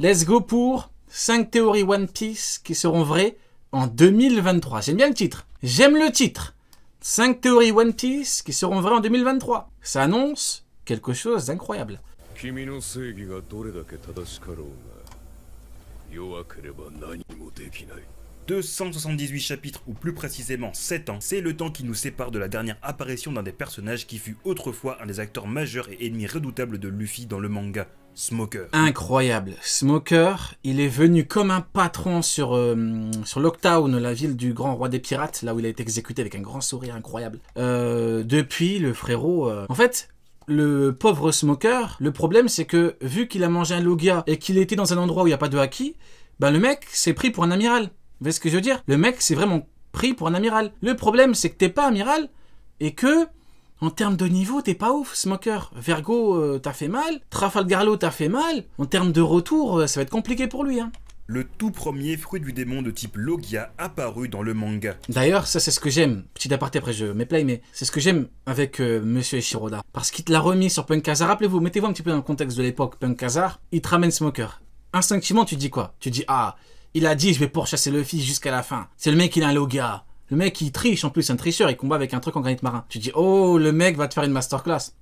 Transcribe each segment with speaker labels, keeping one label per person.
Speaker 1: Let's go pour 5 théories One Piece qui seront vraies en 2023. J'aime bien le titre. J'aime le titre. 5 théories One Piece qui seront vraies en 2023. Ça annonce quelque chose d'incroyable.
Speaker 2: 278 chapitres ou plus précisément 7 ans, c'est le temps qui nous sépare de la dernière apparition d'un des personnages qui fut autrefois un des acteurs majeurs et ennemis redoutables de Luffy dans le manga. Smoker. Incroyable.
Speaker 1: Smoker, il est venu comme un patron sur, euh, sur la ville du grand roi des pirates, là où il a été exécuté avec un grand sourire incroyable. Euh, depuis, le frérot... Euh, en fait, le pauvre Smoker, le problème c'est que vu qu'il a mangé un Logia et qu'il était dans un endroit où il n'y a pas de haki, ben le mec s'est pris pour un amiral. Vous voyez ce que je veux dire Le mec c'est vraiment pris pour un amiral. Le problème c'est que t'es pas amiral et que en termes de niveau, t'es pas ouf, Smoker. Vergo, euh, t'as fait mal. Trafalgarlo, t'as fait mal. En termes de retour, euh, ça va être compliqué pour lui. Hein. Le tout premier fruit du démon de type Logia apparu dans le manga. D'ailleurs, ça c'est ce que j'aime. Petit aparté après je play, mais c'est ce que j'aime avec euh, Monsieur Ishiroda. Parce qu'il te l'a remis sur Punk Hazard. Rappelez-vous, mettez-vous un petit peu dans le contexte de l'époque Punk Hazard. Il te ramène Smoker. Instinctivement, tu dis quoi Tu dis, ah, il a dit, je vais pourchasser le fils jusqu'à la fin. C'est le mec, il a un loga. Le mec, il triche en plus, un tricheur, il combat avec un truc en granit marin. Tu dis, oh, le mec va te faire une masterclass.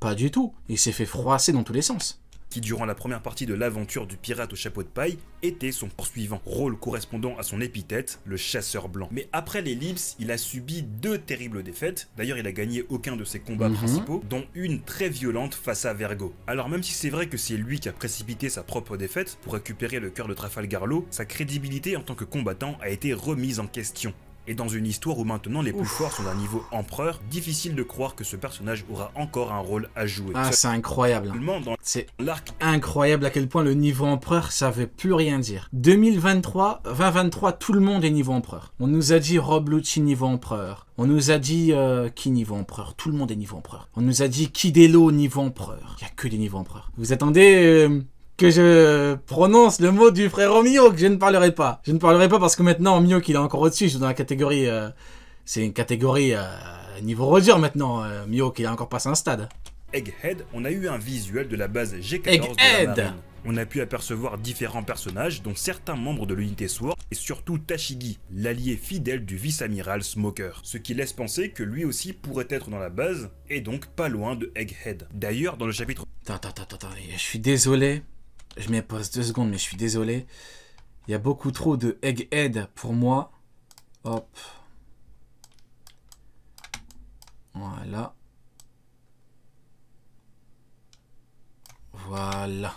Speaker 2: Pas du tout. Il s'est fait froisser dans tous les sens qui durant la première partie de l'aventure du pirate au chapeau de paille était son poursuivant, rôle correspondant à son épithète, le chasseur blanc. Mais après l'ellipse, il a subi deux terribles défaites, d'ailleurs il a gagné aucun de ses combats mhm. principaux, dont une très violente face à Vergo. Alors même si c'est vrai que c'est lui qui a précipité sa propre défaite pour récupérer le cœur de Trafalgarlo, sa crédibilité en tant que combattant a été remise en question. Et dans une histoire où maintenant les plus forts sont d'un niveau empereur, difficile de croire que ce personnage aura encore un rôle à jouer. Ah, c'est incroyable. C'est l'arc
Speaker 1: incroyable à quel point le niveau empereur, savait plus rien dire. 2023, 2023, tout le monde est niveau empereur. On nous a dit Lucci niveau empereur. On nous a dit euh, qui niveau empereur Tout le monde est niveau empereur. On nous a dit Kidelo niveau empereur. Il n'y a que des niveaux empereurs. Vous attendez euh, que je prononce le mot du frère Mio que je ne parlerai pas. Je ne parlerai pas parce que maintenant Mio qu'il est encore au-dessus, je suis dans la catégorie... Euh, c'est une catégorie euh, niveau Roger maintenant, euh, Mio qu'il a encore passé un stade.
Speaker 2: Egghead, on a eu un visuel de la base G14 Egghead. On a pu apercevoir différents personnages, dont certains membres de l'unité SWORD, et surtout Tashigi, l'allié fidèle du vice-amiral Smoker, ce qui laisse penser que lui aussi pourrait être dans la base, et donc pas loin de Egghead. D'ailleurs, dans le chapitre... Attends, attends, attends, je
Speaker 1: suis désolé, je m'y pose deux secondes, mais je suis désolé. Il y a beaucoup trop de Egghead pour moi.
Speaker 2: Hop. Voilà. Voilà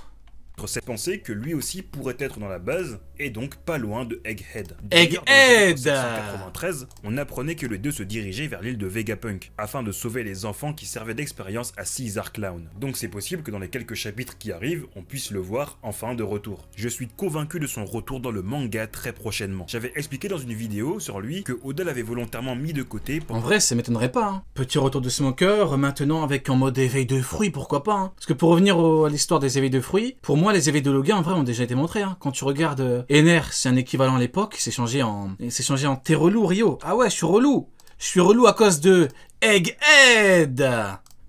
Speaker 2: cette pensée que lui aussi pourrait être dans la base, et donc pas loin de Egghead. Egghead En 1993, on apprenait que les deux se dirigeaient vers l'île de Vegapunk, afin de sauver les enfants qui servaient d'expérience à Caesar Clown. Donc c'est possible que dans les quelques chapitres qui arrivent, on puisse le voir enfin de retour. Je suis convaincu de son retour dans le manga très prochainement. J'avais expliqué dans une vidéo sur lui que Oda l'avait volontairement mis de côté En vrai,
Speaker 1: ça m'étonnerait pas. Hein. Petit retour de Smoker, maintenant avec en mode éveil de fruits, pourquoi pas. Hein. Parce que pour revenir à l'histoire des éveils de fruits, pour moi, les éveils de Logan, en vrai, ont déjà été montrés. Hein. Quand tu regardes Ener, euh, c'est un équivalent à l'époque, c'est changé en, c'est changé en t'es relou, Rio. Ah ouais, je suis relou. Je suis relou à cause de Egghead.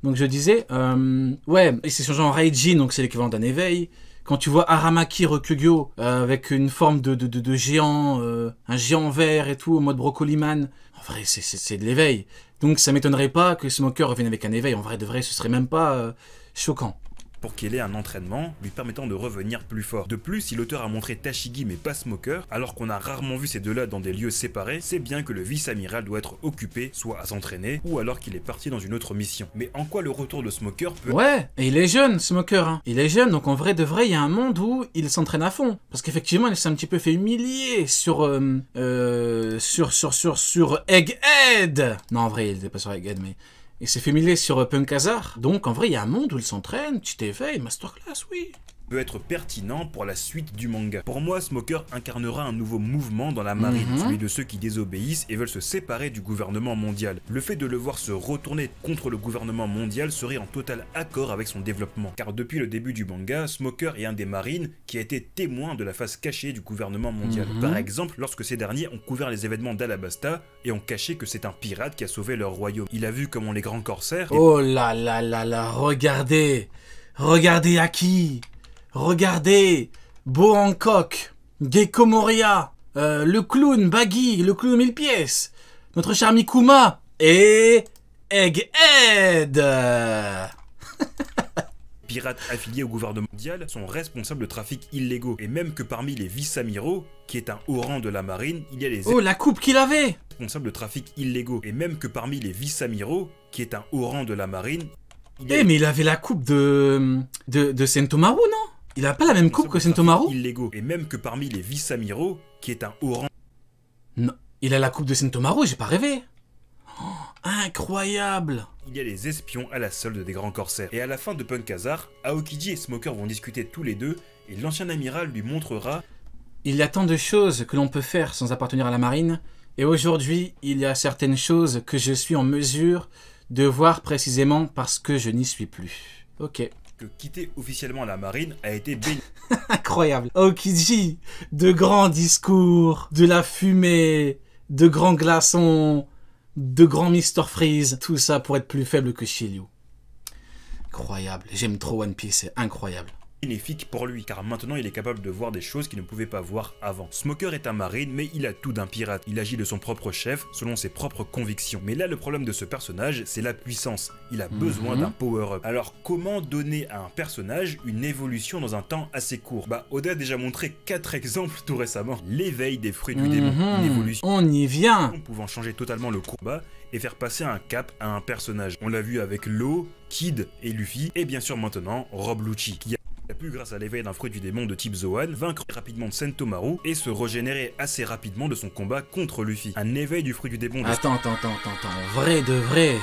Speaker 1: Donc je disais, euh, ouais, et c'est changé en Raijin, donc c'est l'équivalent d'un éveil. Quand tu vois Aramaki Rokugyo euh, avec une forme de, de, géant, un géant vert et tout, au mode Brocoliman en vrai, c'est de l'éveil. Donc ça m'étonnerait pas que Smoker revienne avec un éveil. En
Speaker 2: vrai, de vrai, ce serait même pas choquant pour qu'il ait un entraînement lui permettant de revenir plus fort. De plus, si l'auteur a montré Tashigi mais pas Smoker, alors qu'on a rarement vu ces deux-là dans des lieux séparés, c'est bien que le vice-amiral doit être occupé, soit à s'entraîner, ou alors qu'il est parti dans une autre mission. Mais en quoi le retour de Smoker peut...
Speaker 1: Ouais, et il est jeune, Smoker, hein. Il est jeune, donc en vrai de vrai, il y a un monde où il s'entraîne à fond. Parce qu'effectivement, il s'est un petit peu fait humilier sur... Euh, euh sur, sur, sur, sur Egghead Non, en vrai, il n'était pas sur Egghead, mais... Il s'est fait sur Punk
Speaker 2: Hazard. Donc, en vrai, il y a un monde où il s'entraîne. tu t'éveilles, masterclass, oui peut être pertinent pour la suite du manga. Pour moi, Smoker incarnera un nouveau mouvement dans la marine, mhm. celui de ceux qui désobéissent et veulent se séparer du gouvernement mondial. Le fait de le voir se retourner contre le gouvernement mondial serait en total accord avec son développement, car depuis le début du manga, Smoker est un des marines qui a été témoin de la face cachée du gouvernement mondial. Mhm. Par exemple, lorsque ces derniers ont couvert les événements d'Alabasta et ont caché que c'est un pirate qui a sauvé leur royaume. Il a vu comment les grands corsaires... Oh là là là là,
Speaker 1: regardez Regardez à qui Regardez, Bo Hancock, Gecko Moria, euh, le clown Baggy, le clown mille
Speaker 2: pièces, notre cher Mikuma et Egghead Pirates affiliés au gouvernement mondial sont responsables de trafic illégaux et même que parmi les vice-amiraux, qui est un haut rang de la marine, il y a les... Oh, la coupe qu'il avait Responsables de trafics illégaux et même que parmi les vice-amiraux, qui est un haut rang de la marine...
Speaker 1: Eh, mais il avait la coupe de... de, de Sentomaru, non il a pas la même coupe que
Speaker 2: Sentomaru Illégaux, et même que parmi les vice-amiraux, qui est un orange... Non, il a la coupe de Sentomaru, j'ai pas rêvé oh, Incroyable Il y a les espions à la solde des grands corsaires. Et à la fin de Punk Hazard, Aokiji et Smoker vont discuter tous les deux, et l'ancien amiral lui montrera... Il y a tant de choses que l'on peut faire sans appartenir à la marine, et
Speaker 1: aujourd'hui, il y a certaines choses que je suis en mesure de voir précisément parce
Speaker 2: que je n'y suis plus. Ok que quitter officiellement la marine a été béni.
Speaker 1: Incroyable. Okiji, de grands discours, de la fumée, de grands glaçons, de grands Mr Freeze, tout ça pour être plus faible que Shiryu.
Speaker 2: Incroyable. J'aime trop One Piece, c'est incroyable bénéfique pour lui, car maintenant il est capable de voir des choses qu'il ne pouvait pas voir avant. Smoker est un marine, mais il a tout d'un pirate. Il agit de son propre chef, selon ses propres convictions. Mais là, le problème de ce personnage, c'est la puissance. Il a besoin mhm. d'un power-up. Alors, comment donner à un personnage une évolution dans un temps assez court Bah, Oda a déjà montré quatre exemples tout récemment. L'éveil des fruits du démon, une mhm. évolution. On y vient Pouvant changer totalement le combat et faire passer un cap à un personnage. On l'a vu avec Lo, Kid et Luffy, et bien sûr maintenant Rob Lucci, qui a pu, grâce à l'éveil d'un fruit du démon de type Zoan, vaincre rapidement Sentomaru et se régénérer assez rapidement de son combat contre Luffy. Un éveil du fruit du démon de... Attends, attends, attends,
Speaker 1: attends, vrai de vrai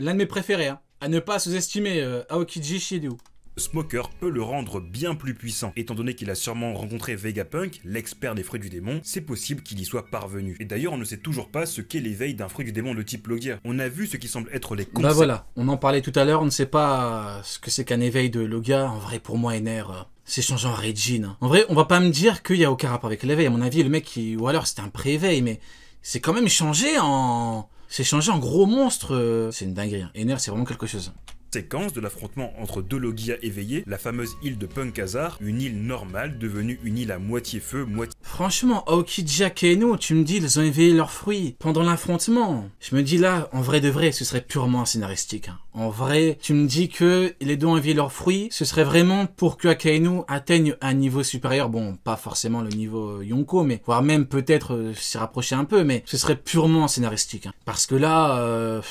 Speaker 2: L'un de mes préférés, hein. à ne pas sous-estimer euh, Aokiji Shidou Smoker peut le rendre bien plus puissant. Étant donné qu'il a sûrement rencontré Vegapunk, l'expert des fruits du démon, c'est possible qu'il y soit parvenu. Et d'ailleurs, on ne sait toujours pas ce qu'est l'éveil d'un fruit du démon de type Logia. On a vu ce qui semble être les bah concepts... Bah voilà,
Speaker 1: on en parlait tout à l'heure, on ne sait pas ce que c'est qu'un éveil de Logia. En vrai, pour moi, Ener, euh, c'est en Regine. En vrai, on va pas me dire qu'il y a aucun rapport avec l'éveil. À mon avis, le mec, ou alors c'était un pré-éveil, mais c'est quand même changé en... C'est changé en gros monstre. Euh,
Speaker 2: c'est une dinguerie. Hein. Ener, c'est vraiment quelque chose séquence de l'affrontement entre deux Logia éveillés, la fameuse île de Punkazar, une île normale devenue une île à moitié feu, moitié... Franchement, Aoki,
Speaker 1: Jack et tu me dis, ils ont éveillé leurs fruits pendant l'affrontement. Je me dis là, en vrai de vrai, ce serait purement scénaristique. Hein. En vrai, tu me dis que les deux ont éveillé leurs fruits, ce serait vraiment pour que Akainu atteigne un niveau supérieur, bon, pas forcément le niveau Yonko, mais voire même peut-être euh, s'y rapprocher un peu, mais ce serait purement scénaristique. Hein. Parce que là... Euh,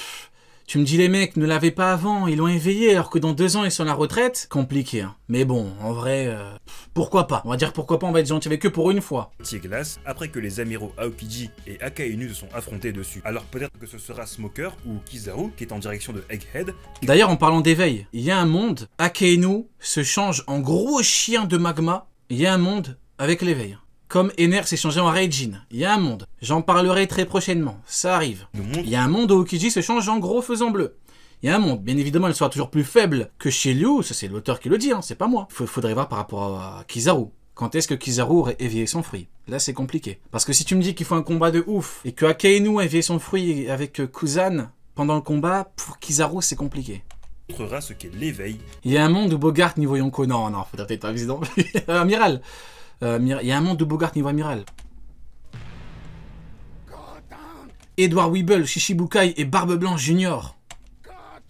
Speaker 1: tu me dis les mecs ne l'avaient pas avant, ils l'ont éveillé alors que dans deux ans ils sont à la retraite. Compliqué. Hein. Mais bon, en vrai, euh, pourquoi pas On va dire pourquoi pas, on va être gentil avec eux pour une fois.
Speaker 2: glace après que les amiraux Aokiji et Akainu se sont affrontés dessus, alors peut-être que ce sera Smoker ou Kizaru qui est en direction de Egghead. D'ailleurs, en parlant d'éveil, il y a un monde,
Speaker 1: Akainu se change en gros chien de magma, il y a un monde avec l'éveil comme Ener s'est changé en Raijin. Il y a un monde. J'en parlerai très prochainement. Ça arrive. Il y a un monde où Okiji se change en gros faisant bleu. Il y a un monde. Bien évidemment, elle sera toujours plus faible que chez Liu. Ça, c'est l'auteur qui le dit, hein. c'est pas moi. Faudrait voir par rapport à Kizaru. Quand est-ce que Kizaru aurait éveillé son fruit Là, c'est compliqué. Parce que si tu me dis qu'il faut un combat de ouf et que Akainu a éveillé son fruit avec euh, Kuzan pendant le combat, pour Kizaru, c'est compliqué
Speaker 2: Il
Speaker 1: y a un monde où Bogart n'y voyons qu'au... Non, non, faudrait peut-être pas Amiral euh, il y a un monde de Bogart niveau amiral. Edward Weeble, Shishibukai et Barbe Blanche Junior.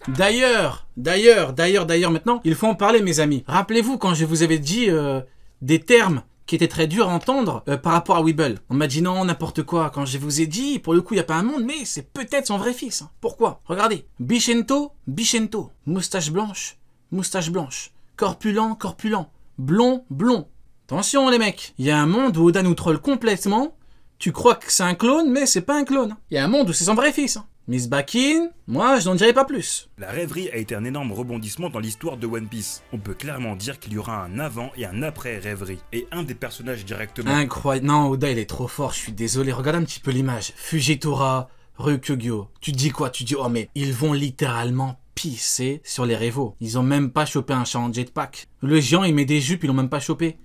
Speaker 1: D'ailleurs, d'ailleurs, d'ailleurs, d'ailleurs, maintenant, il faut en parler, mes amis. Rappelez-vous quand je vous avais dit euh, des termes qui étaient très durs à entendre euh, par rapport à Weeble. On m'a dit non, n'importe quoi. Quand je vous ai dit, pour le coup, il n'y a pas un monde, mais c'est peut-être son vrai fils. Hein. Pourquoi Regardez. Bichento, Bichento. Moustache blanche, moustache blanche. Corpulent, corpulent. Blond, blond. Attention les mecs, il y a un monde où Oda nous troll complètement. Tu crois que c'est un clone, mais c'est pas un clone. Il y a un monde où c'est son vrai fils. Hein. Miss Bakin, moi
Speaker 2: je n'en dirai pas plus. La rêverie a été un énorme rebondissement dans l'histoire de One Piece. On peut clairement dire qu'il y aura un avant et un après rêverie. Et un des personnages directement. Incroyable.
Speaker 1: Non, Oda il est trop fort, je suis désolé. Regarde un petit peu l'image. Fujitora, Gio. Tu dis quoi Tu dis oh mais ils vont littéralement pisser sur les révos. Ils ont même pas chopé un chat de jetpack. Le géant il met des jupes, ils l'ont même pas chopé.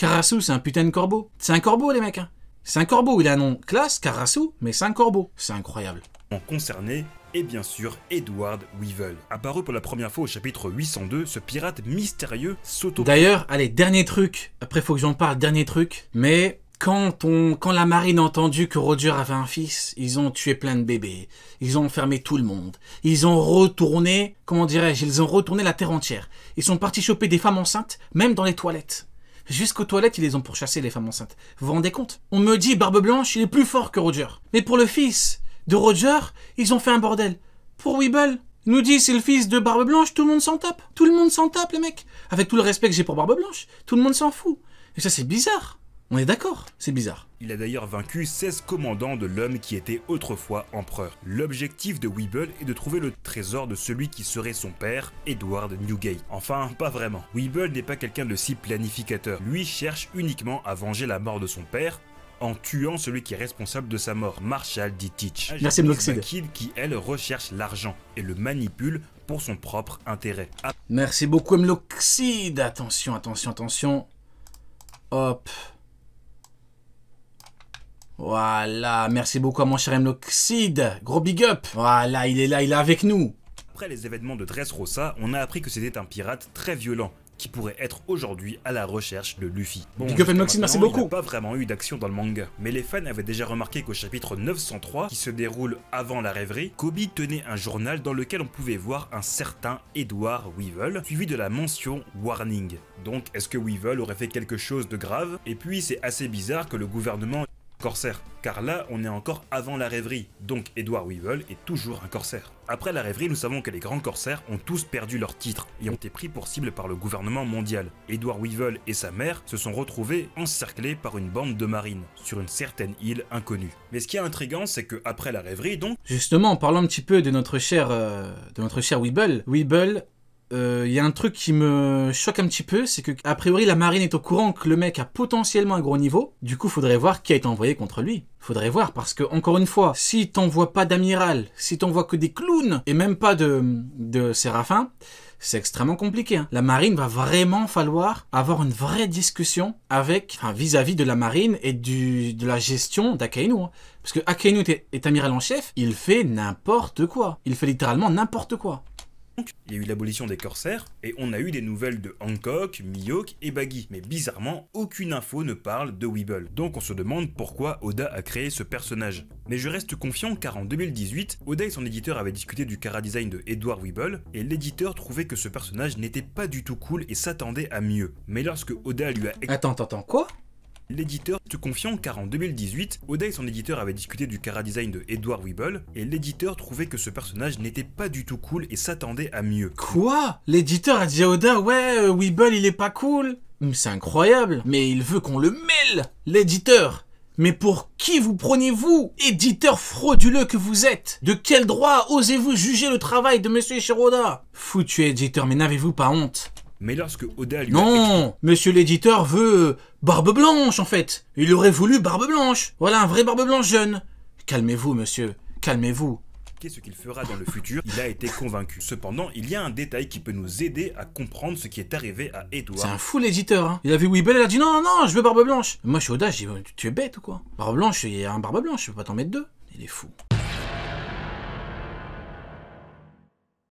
Speaker 1: Carassou, c'est un putain de corbeau. C'est un corbeau, les mecs. Hein. C'est un corbeau.
Speaker 2: Il a un nom classe, Carassou, mais c'est un corbeau. C'est incroyable. En concerné et bien sûr Edward Weevil. Apparu pour la première fois au chapitre 802, ce pirate mystérieux s'auto...
Speaker 1: D'ailleurs, allez, dernier truc, après faut que j'en parle, dernier truc, mais quand, on, quand la marine a entendu que Roger avait un fils, ils ont tué plein de bébés, ils ont enfermé tout le monde, ils ont retourné, comment dirais-je, ils ont retourné la terre entière. Ils sont partis choper des femmes enceintes, même dans les toilettes. Jusqu'aux toilettes, ils les ont chasser, les femmes enceintes. Vous vous rendez compte On me dit, Barbe Blanche, il est plus fort que Roger. Mais pour le fils de Roger, ils ont fait un bordel. Pour Weeble, nous dit c'est le fils de Barbe Blanche, tout le monde s'en tape. Tout le monde s'en tape, les mecs. Avec tout le respect que j'ai pour Barbe Blanche, tout le monde s'en fout. Et ça, c'est bizarre. On est d'accord, c'est
Speaker 2: bizarre. Il a d'ailleurs vaincu 16 commandants de l'homme qui était autrefois empereur. L'objectif de Weeble est de trouver le trésor de celui qui serait son père, Edward Newgate. Enfin, pas vraiment. Weeble n'est pas quelqu'un de si planificateur. Lui cherche uniquement à venger la mort de son père en tuant celui qui est responsable de sa mort, Marshall D. Teach. Merci Blockseed. qui, elle, recherche l'argent et le manipule pour son propre intérêt. Ah. Merci beaucoup Mloxide. Attention,
Speaker 1: attention, attention. Hop. Voilà, merci beaucoup à mon cher Mloxid. Gros big up. Voilà, il est là, il est avec nous.
Speaker 2: Après les événements de Dressrosa, on a appris que c'était un pirate très violent qui pourrait être aujourd'hui à la recherche de Luffy. Bon, Big up merci beaucoup. Il pas vraiment eu d'action dans le manga, mais les fans avaient déjà remarqué qu'au chapitre 903, qui se déroule avant la rêverie, Kobe tenait un journal dans lequel on pouvait voir un certain Edward Weevil, suivi de la mention Warning. Donc, est-ce que Weevil aurait fait quelque chose de grave Et puis, c'est assez bizarre que le gouvernement corsaire, car là on est encore avant la rêverie, donc Edward Weevil est toujours un corsaire. Après la rêverie, nous savons que les grands corsaires ont tous perdu leur titre et ont été pris pour cible par le gouvernement mondial. Edward Weevil et sa mère se sont retrouvés encerclés par une bande de marines sur une certaine île inconnue. Mais ce qui est intrigant, c'est que après la rêverie, donc
Speaker 1: justement, en parlant un petit peu de notre cher euh, de notre cher Weevil, Weevil il euh, y a un truc qui me choque un petit peu, c'est que priori la marine est au courant que le mec a potentiellement un gros niveau. Du coup, faudrait voir qui a été envoyé contre lui. Faudrait voir parce que encore une fois, si t'envoies pas d'amiral, si t'envoies que des clowns et même pas de de séraphins, c'est extrêmement compliqué. Hein. La marine va vraiment falloir avoir une vraie discussion avec, vis-à-vis de la marine et de la gestion d'Akainu. Hein. Parce que Akainu est, amiral en chef, il fait n'importe quoi. Il fait littéralement n'importe quoi
Speaker 2: il y a eu l'abolition des corsaires, et on a eu des nouvelles de Hancock, Miyok et Baggy, mais bizarrement, aucune info ne parle de Weeble. Donc on se demande pourquoi Oda a créé ce personnage. Mais je reste confiant car en 2018, Oda et son éditeur avaient discuté du chara-design de Edward Weeble, et l'éditeur trouvait que ce personnage n'était pas du tout cool et s'attendait à mieux. Mais lorsque Oda lui a... Attends, attends, quoi L'éditeur se confiant car en 2018, Oda et son éditeur avaient discuté du chara-design de Edward Weeble et l'éditeur trouvait que ce personnage n'était pas du tout cool et s'attendait à mieux. Quoi L'éditeur a dit à Oda ouais euh, Weeble il est pas
Speaker 1: cool c'est incroyable, mais il veut qu'on le mêle, l'éditeur. Mais pour qui vous prenez-vous, éditeur frauduleux que vous êtes De quel droit osez-vous juger le travail de Monsieur Shiroda Foutu éditeur, mais n'avez-vous pas honte mais lorsque Oda lui Non, monsieur l'éditeur veut Barbe blanche, en fait. Il aurait voulu barbe blanche. Voilà, un vrai barbe blanche jeune. Calmez-vous, monsieur. Calmez-vous
Speaker 2: quest ce qu'il fera dans le futur, il a été convaincu. Cependant, il y a un détail qui peut nous aider à comprendre ce qui est arrivé à Edouard. C'est un fou
Speaker 1: l'éditeur, hein. Il a vu et il a dit non, non, non, je veux Barbe Blanche. Moi, je suis audace, je dis tu es bête ou quoi Barbe Blanche, il y a un Barbe Blanche, je peux pas t'en mettre deux. Il est fou.